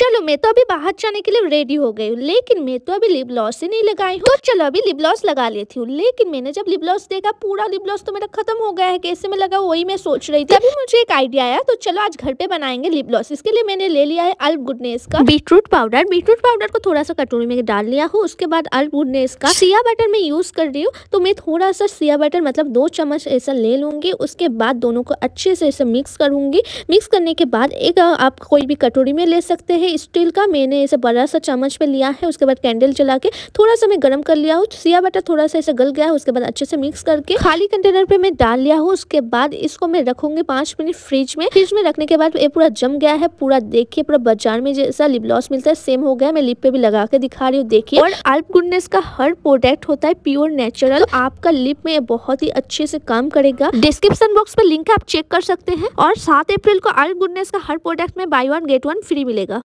चलो मैं तो अभी बाहर जाने के लिए रेडी हो गई हूँ लेकिन मैं तो अभी लिप लॉस ही नहीं लगाई हूँ तो चलो अभी लिप लॉस लगा लेती हूँ लेकिन मैंने जब लिप लॉस देखा पूरा लिप लॉस तो मेरा खत्म हो गया है कैसे में लगा वही मैं सोच रही थी अभी मुझे एक आइडिया आया तो चलो आज घर पे बनाएंगे लिप लॉस इसके लिए मैंने ले लिया है अल्प गुडनेस का बीटरूट पाउडर बीटरूट पाउडर को थोड़ा सा कटोरी में डाल लिया हूँ उसके बाद अल्प गुडनेस का सिया बटर मैं यूज कर रही हूँ तो मैं थोड़ा सा सिया बटर मतलब दो चम्मच ऐसा ले लूंगी उसके बाद दोनों को अच्छे से ऐसे मिक्स करूंगी मिक्स करने के बाद एक आप कोई भी कटोरी में ले सकते हैं स्टील का मैंने इसे बड़ा सा चम्मच पे लिया है उसके बाद कैंडल जला के थोड़ा सा मैं गर्म कर लिया हूँ सिया बटर थोड़ा सा इसे गल गया है उसके बाद अच्छे से मिक्स करके खाली कंटेनर पे मैं डाल लिया हूँ उसके बाद इसको मैं रखूंगी पांच मिनट फ्रिज में फ्रिज में रखने के बाद ये पूरा जम गया है पूरा देखिए पूरा बाजार में जैसा लिप ग्लॉस मिलता है सेम हो गया मैं लिप पे भी लगा के दिखा रही हूँ देखिए और आल्प गुडनेस का हर प्रोडक्ट होता है प्योर तो नेचुरल आपका लिप में बहुत ही अच्छे से काम करेगा डिस्क्रिप्शन बॉक्स में लिंक आप चेक कर सकते हैं और सात अप्रैल को आल्प गुडनेस का हर प्रोडक्ट में buy one get one free मिलेगा